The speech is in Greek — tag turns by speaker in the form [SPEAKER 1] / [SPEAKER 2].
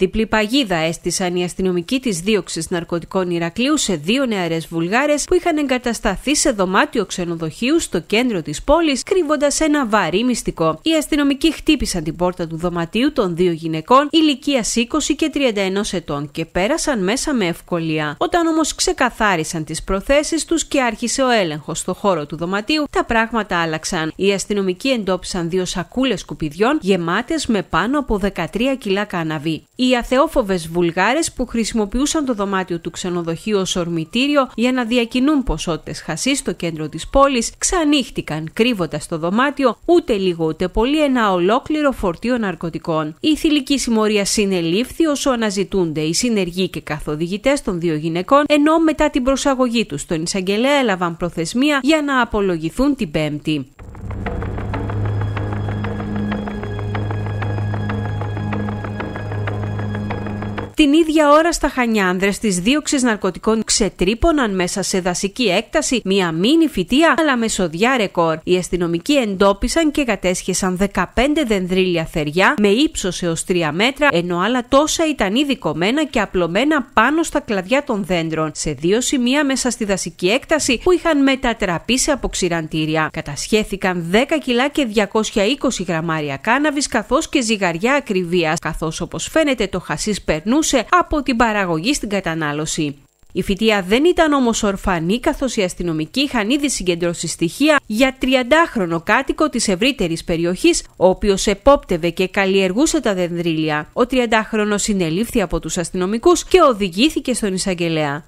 [SPEAKER 1] Διπλή παγίδα έστησαν οι αστυνομικοί της δίωξης ναρκωτικών Ηρακλείου σε δύο νεαρές Βουλγάρες που είχαν εγκατασταθεί σε δωμάτιο ξενοδοχείου στο κέντρο της πόλης, κρύβοντας ένα βαρύ μυστικό. Οι αστυνομικοί χτύπησαν την πόρτα του δωματίου των δύο γυναικών ηλικίας 20 και 31 ετών και πέρασαν μέσα με ευκολία. Όταν όμως ξεκαθάρισαν τις προθέσεις τους και άρχισε ο έλεγχος στο χώρο του δωματίου, τα πράγματα άλλαξαν. Οι αστυνομικοί εντόπισαν δύο σακούλες σκουπιδιών γεμάτες με πάνω από 13 κιλά κάναβη οι αθεόφοβες Βουλγάρες που χρησιμοποιούσαν το δωμάτιο του ξενοδοχείου ως ορμητήριο για να διακινούν ποσότητες χασί στο κέντρο της πόλης, ξανύχτηκαν κρύβοντας το δωμάτιο ούτε λίγο ούτε πολύ ένα ολόκληρο φορτίο ναρκωτικών. Η θηλυκή συμμορία συνελήφθη όσο αναζητούνται οι συνεργοί και καθοδηγητές των δύο γυναικών, ενώ μετά την προσαγωγή τους στον εισαγγελέα έλαβαν προθεσμία για να απολογηθούν την Πέμπτη. Την ίδια ώρα στα Χανιάνδρες της δίωξης ναρκωτικών ξετρύπωναν μέσα σε δασική έκταση μία μήνυ φυτία αλλά με μεσοδιά ρεκόρ. Οι αστυνομικοί εντόπισαν και κατέσχεσαν 15 δενδρίλια θεριά με ύψος έως 3 μέτρα ενώ άλλα τόσα ήταν ήδη κομμένα και απλωμένα πάνω στα κλαδιά των δέντρων σε δύο σημεία μέσα στη δασική έκταση που είχαν μετατραπεί σε αποξηραντήρια. Κατασχέθηκαν 10 κιλά και 220 γραμμάρια κάναβης καθώς και ζυγαριά ακριβίας, καθώς όπως φαίνεται το χασίς περνούσε από την παραγωγή στην κατανάλωση. Η φοιτεία δεν ήταν όμως ορφανή, καθώς οι αστυνομικοί είχαν ήδη συγκεντρώσει στοιχεία για 30χρονο κάτοικο της ευρύτερης περιοχής, ο οποίος επόπτευε και καλλιεργούσε τα δενδρίλια. Ο 30χρονο συνελήφθη από τους αστυνομικούς και οδηγήθηκε στον εισαγγελέα.